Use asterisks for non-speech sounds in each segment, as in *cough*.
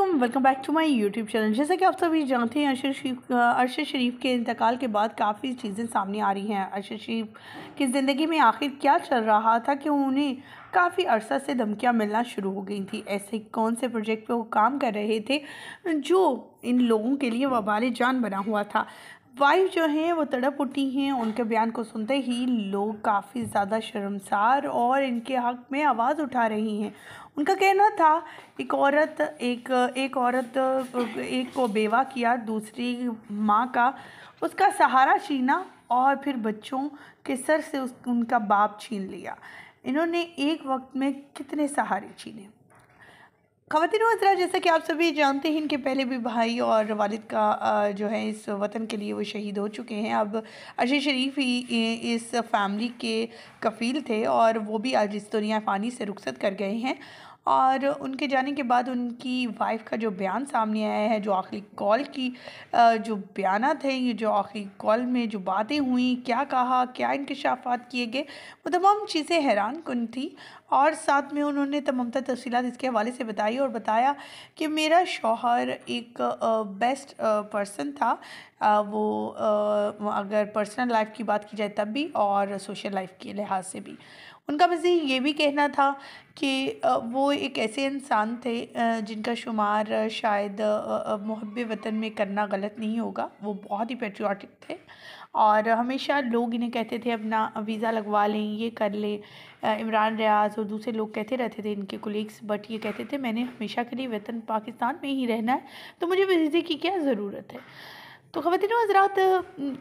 welcome back to my YouTube channel जैसा कि आप सभी जानते हैं अरशद शरीफ अरशद शरीफ के इंतकाल के बाद काफ़ी चीज़ें सामने आ रही हैं अरशद शरीफ की ज़िंदगी में आखिर क्या चल रहा था कि उन्हें काफ़ी अरसा से धमकियाँ मिलना शुरू हो गई थी ऐसे कौन से प्रोजेक्ट पे वो काम कर रहे थे जो इन लोगों के लिए वबाल जान बना हुआ था वाइफ जो हैं वो तड़प उठी हैं उनके बयान को सुनते ही लोग काफ़ी ज़्यादा शर्मसार और इनके हक़ में आवाज़ उठा रही हैं उनका कहना था एक औरत एक एक औरत एक को बेवा किया दूसरी माँ का उसका सहारा छीना और फिर बच्चों के सर से उस उनका बाप छीन लिया इन्होंने एक वक्त में कितने सहारे छीने खातिन हजरा जैसा कि आप सभी जानते हैं इनके पहले भी भाई और वालिद का जो है इस वतन के लिए वो शहीद हो चुके हैं अब अर्शद शरीफ ही इस फैमिली के कफ़ील थे और वो भी आज इस दुनिया फ़ानी से रुखसत कर गए हैं और उनके जाने के बाद उनकी वाइफ का जो बयान सामने आया है जो आखिरी कॉल की जो बयान थे ये जो आखिरी कॉल में जो बातें हुई क्या कहा क्या इंकशाफात किए गए वो तमाम चीज़ें हैरान कन थी और साथ में उन्होंने तमाम तफसीत इसके हवाले से बताई और बताया कि मेरा शोहर एक बेस्ट पर्सन था वो अगर पर्सनल लाइफ की बात की जाए तब भी और सोशल लाइफ के लिहाज से भी उनका मज़ीद ये भी कहना था कि वो एक ऐसे इंसान थे जिनका शुमार शायद महब वतन में करना गलत नहीं होगा वो बहुत ही पेट्रियाटिक थे और हमेशा लोग इन्हें कहते थे अपना वीज़ा लगवा लें ये कर लें इमरान रियाज और दूसरे लोग कहते रहते थे इनके कोलीग्स बट ये कहते थे मैंने हमेशा के लिए वतन पाकिस्तान में ही रहना है तो मुझे वीज़े की क्या ज़रूरत है तो ख़वान हजरात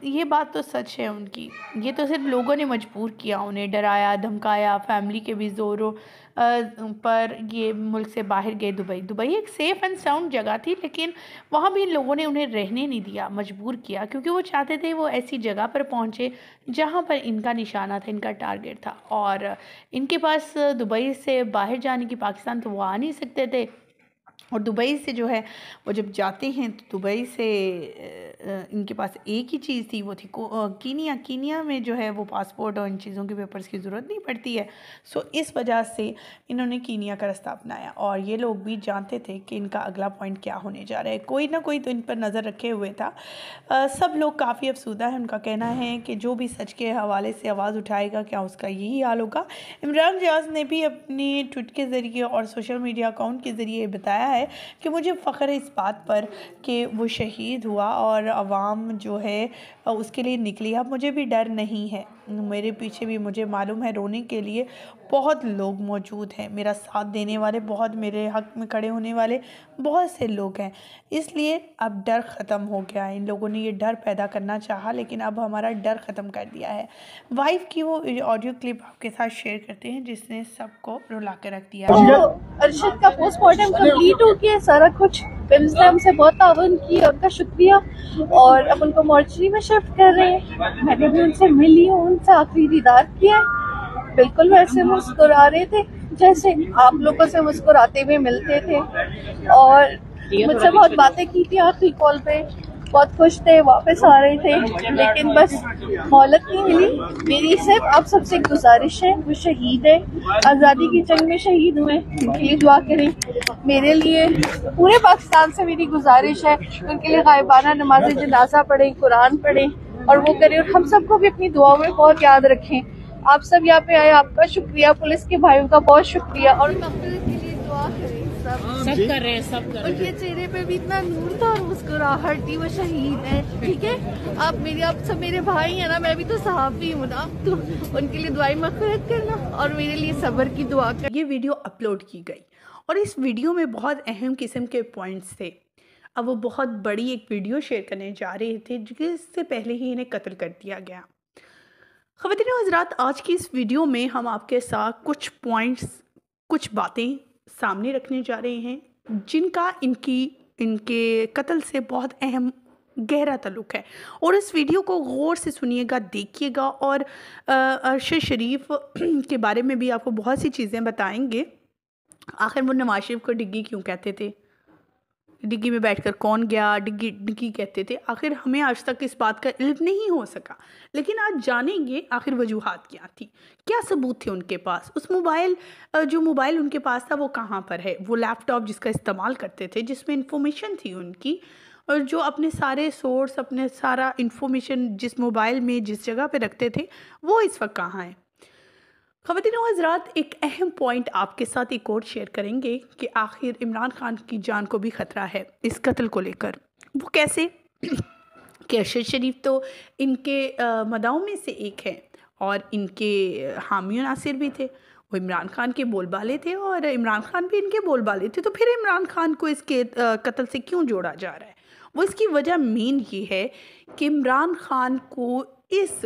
ये बात तो सच है उनकी ये तो सिर्फ लोगों ने मजबूर किया उन्हें डराया धमकाया फैमिली के भी ज़ोरों पर ये मुल्क से बाहर गए दुबई दुबई एक सेफ़ एंड साउंड जगह थी लेकिन वहाँ भी लोगों ने उन्हें रहने नहीं दिया मजबूर किया क्योंकि वो चाहते थे वो ऐसी जगह पर पहुँचे जहाँ पर इनका निशाना था इनका टारगेट था और इनके पास दुबई से बाहर जाने की पाकिस्तान तो वो आ नहीं सकते थे और दुबई से जो है वो जब जाते हैं तो दुबई से इनके पास एक ही चीज़ थी वो थी कीनिया कीनिया में जो है वो पासपोर्ट और इन चीज़ों के पेपर्स की ज़रूरत नहीं पड़ती है सो इस वजह से इन्होंने कीनिया का रास्ता अपनाया और ये लोग भी जानते थे कि इनका अगला पॉइंट क्या होने जा रहा है कोई ना कोई तो इन पर नज़र रखे हुए था आ, सब लोग काफ़ी अफसुदा है उनका कहना है कि जो भी सच के हवाले से आवाज़ उठाएगा क्या उसका यही हाल होगा इमरान रियाज ने भी अपने ट्विट के ज़रिए और सोशल मीडिया अकाउंट के ज़रिए बताया बताया है कि मुझे फ़ख्र है इस बात पर कि वो शहीद हुआ और आवाम जो है उसके लिए निकली अब मुझे भी डर नहीं है मेरे पीछे भी मुझे मालूम है रोने के लिए बहुत लोग मौजूद हैं मेरा साथ देने वाले बहुत मेरे हक में खड़े होने वाले बहुत से लोग हैं इसलिए अब डर ख़त्म हो गया है इन लोगों ने ये डर पैदा करना चाहा लेकिन अब हमारा डर ख़त्म कर दिया है वाइफ की वो ऑडियो क्लिप आपके साथ शेयर करते हैं जिसने सबको रुला के रख दिया तो अर्शद का पोस्टमार्टम कम्प्लीट हो गया सारा कुछ फिल्म ने हमसे बहुत ताउन की उनका शुक्रिया और अब उनको मॉर्चरी में शिफ्ट कर रहे हैं मैंने भी उनसे मिली हूँ उनसे आखिरी दीदार किया बिल्कुल वैसे मुस्कुरा रहे थे जैसे आप लोगों से मुस्कुराते हुए मिलते थे और मुझसे बहुत बातें की थी आपकी कॉल पे बहुत खुश थे वापस आ रहे थे लेकिन बस मोहलत नहीं मिली मेरी सिर्फ आप सबसे गुजारिश है वो शहीद है आज़ादी की जंग में शहीद हुए उनके लिए दुआ करें मेरे लिए पूरे पाकिस्तान से मेरी गुजारिश है उनके लिए गायबाना नमाज जनाजा पढ़ें कुरान पढ़ें और वो करें और हम सबको भी अपनी दुआ में बहुत याद रखें आप सब यहाँ पे आए आपका शुक्रिया पुलिस के भाइयों का बहुत शुक्रिया और के लिए दुआ सब हाँ, कर रहे हैं सब कर उनके चेहरे पे भी इतना नूर था और मुस्कुराहट थी वो शहीद है ठीक है आप मेरे आप सब मेरे भाई हैं ना मैं भी तो सहाफी हूँ ना तो उनके लिए दुआई मफरत करना और मेरे लिए सबर की दुआ कर ये वीडियो अपलोड की गई और इस वीडियो में बहुत अहम किस्म के पॉइंट्स थे अब वो बहुत बड़ी एक वीडियो शेयर करने जा रहे थे जिससे पहले ही इन्हें कत्ल कर दिया गया ख़बर हजरात आज की इस वीडियो में हम आपके साथ कुछ पॉइंट्स कुछ बातें सामने रखने जा रहे हैं जिनका इनकी इनके कत्ल से बहुत अहम गहरा तल्लुक है और इस वीडियो को गौर से सुनिएगा देखिएगा और अरशद शरीफ *clears throat* के बारे में भी आपको बहुत सी चीज़ें बताएंगे आखिर वो नवाज शरीफ को डिग्गी क्यों कहते थे डिग्गी में बैठकर कौन गया डिग्गी डिग्गी कहते थे आखिर हमें आज तक इस बात का इल्म नहीं हो सका लेकिन आज जानेंगे आखिर वजूहत क्या थी क्या सबूत थे उनके पास उस मोबाइल जो मोबाइल उनके पास था वो कहाँ पर है वो लैपटॉप जिसका इस्तेमाल करते थे जिसमें इंफॉर्मेशन थी उनकी और जो अपने सारे सोर्स अपने सारा इंफॉर्मेशन जिस मोबाइल में जिस जगह पे रखते थे वो इस वक्त कहाँ है खातिन हजरात एक अहम पॉइंट आपके साथ एक और शेयर करेंगे कि आखिर इमरान खान की जान को भी ख़तरा है इस कत्ल को लेकर वो कैसे कि अरशद शरीफ तो इनके मदाओं में से एक है और इनके हामी नासिर भी थे वो इमरान खान के बोलबाले थे और इमरान खान भी इनके बोलबाले थे तो फिर इमरान खान को इसके कत्ल से क्यों जोड़ा जा रहा है वो इसकी वजह मेन ये है कि इमरान खान को इस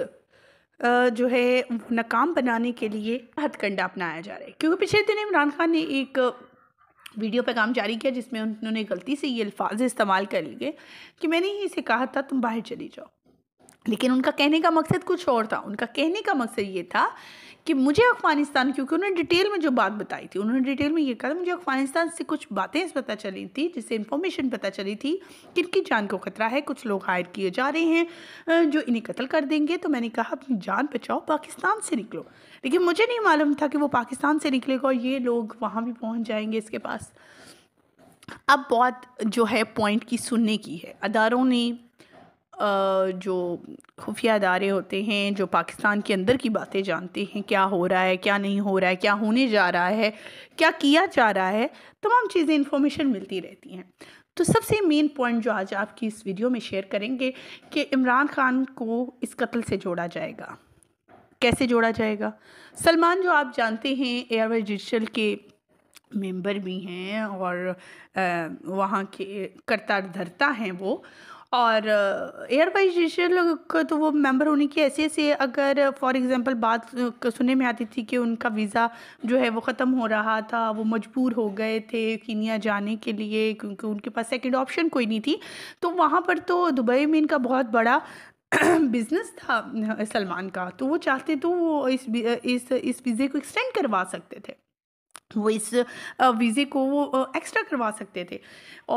जो है नाकाम बनाने के लिए हथकंडा अपनाया जा रहा है क्योंकि पिछले दिन इमरान खान ने एक वीडियो पर काम जारी किया जिसमें उन्होंने गलती से ये अल्फाज इस्तेमाल कर लिए कि मैंने ही इसे कहा था तुम बाहर चली जाओ लेकिन उनका कहने का मकसद कुछ और था उनका कहने का मकसद ये था कि मुझे अफ़गानिस्तान क्योंकि उन्होंने डिटेल में जो बात बताई थी उन्होंने डिटेल में ये कहा था मुझे अफ़गानिस्तान से कुछ बातें पता चली थी जिससे इन्फॉर्मेशन पता चली थी कि इनकी जान को खतरा है कुछ लोग हायर किए जा रहे हैं जो इन्हें कत्ल कर देंगे तो मैंने कहा अपनी जान बचाओ पाकिस्तान से निकलो लेकिन मुझे नहीं मालूम था कि वो पाकिस्तान से निकलेगा और ये लोग वहाँ भी पहुँच जाएंगे इसके पास अब बहुत जो है पॉइंट की सुनने की है अदारों ने जो खुफिया अदारे होते हैं जो पाकिस्तान के अंदर की बातें जानते हैं क्या हो रहा है क्या नहीं हो रहा है क्या होने जा रहा है क्या किया जा रहा है तमाम चीज़ें इन्फॉर्मेशन मिलती रहती हैं तो सबसे मेन पॉइंट जो आज आपकी इस वीडियो में शेयर करेंगे कि इमरान खान को इस कत्ल से जोड़ा जाएगा कैसे जोड़ा जाएगा सलमान जो आप जानते हैं एयर डिजिटल के मेंबर भी हैं और वहाँ के करता धरता हैं वो और एयर वाइस डिजिटल का तो वो मेंबर होने की ऐसे ऐसे अगर फॉर एग्जांपल बात सुनने में आती थी कि उनका वीज़ा जो है वो ख़त्म हो रहा था वो मजबूर हो गए थे कीनिया जाने के लिए क्योंकि उनके पास सेकंड ऑप्शन कोई नहीं थी तो वहाँ पर तो दुबई में इनका बहुत बड़ा बिज़नेस *clears throat* था सलमान का तो वो चाहते तो वो इस इस इस वीज़े को एक्सटेंड करवा सकते थे वो इस वीज़े को वो एक्स्ट्रा करवा सकते थे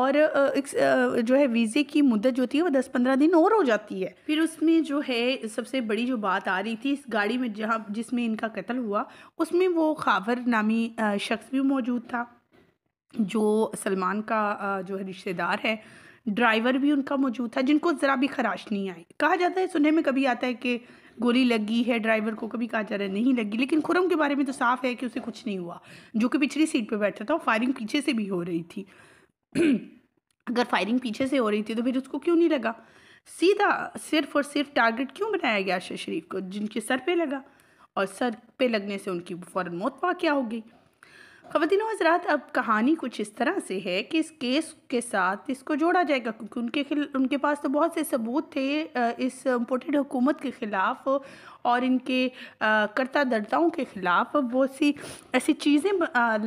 और जो है वीज़े की मुद्दत जो थी वो दस पंद्रह दिन और हो जाती है फिर उसमें जो है सबसे बड़ी जो बात आ रही थी इस गाड़ी में जहाँ जिसमें इनका कत्ल हुआ उसमें वो खावर नामी शख्स भी मौजूद था जो सलमान का जो है रिश्तेदार है ड्राइवर भी उनका मौजूद था जिनको ज़रा भी खराश नहीं आई कहा जाता है सुनने में कभी आता है कि गोली लगी है ड्राइवर को कभी कहा जा रहा है नहीं लगी लेकिन खुरम के बारे में तो साफ है कि उसे कुछ नहीं हुआ जो कि पिछली सीट पर बैठा था और फायरिंग पीछे से भी हो रही थी *clears throat* अगर फायरिंग पीछे से हो रही थी तो फिर उसको क्यों नहीं लगा सीधा सिर्फ और सिर्फ टारगेट क्यों बनाया गया शरीफ को जिनके सर पे लगा और सर पे लगने से उनकी फ़ौरन मौत वाक्य हो गई खातिन हजरात अब कहानी कुछ इस तरह से है कि इस केस के साथ इसको जोड़ा जाएगा क्योंकि उनके खिल उनके पास तो बहुत से सबूत थे इस इम्पोर्टेड हुकूमत के ख़िलाफ़ और इनके करता दर्ताओं के ख़िलाफ़ बहुत सी ऐसी चीज़ें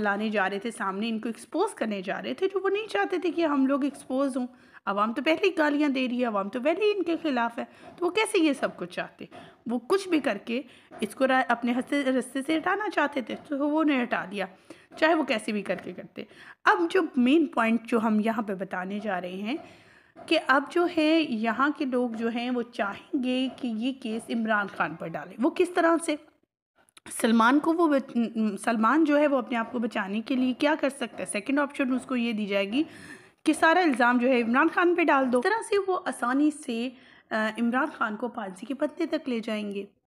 लाने जा रहे थे सामने इनको एक्सपोज़ करने जा रहे थे जो वो नहीं चाहते थे कि हम लोग एक्सपोज़ हों आवाम तो पहले ही गालियाँ दे रही है आवाम तो पहले ही इनके ख़िलाफ़ है तो वो कैसे ये सब कुछ चाहते वो कुछ भी करके इसको अपने हस्ते रस्ते से हटाना चाहते थे तो वो उन्हें हटा दिया चाहे वो कैसे भी करके करते अब जो मेन पॉइंट जो हम यहाँ पे बताने जा रहे हैं कि अब जो है यहाँ के लोग जो हैं वो चाहेंगे कि ये केस इमरान खान पर डालें वो किस तरह से सलमान को वो सलमान जो है वो अपने आप को बचाने के लिए क्या कर सकता है सेकंड ऑप्शन उसको ये दी जाएगी कि सारा इल्ज़ाम जो है इमरान खान पे डाल दो इस तरह से वो आसानी से इमरान खान को फांसी के पत्ते तक ले जाएंगे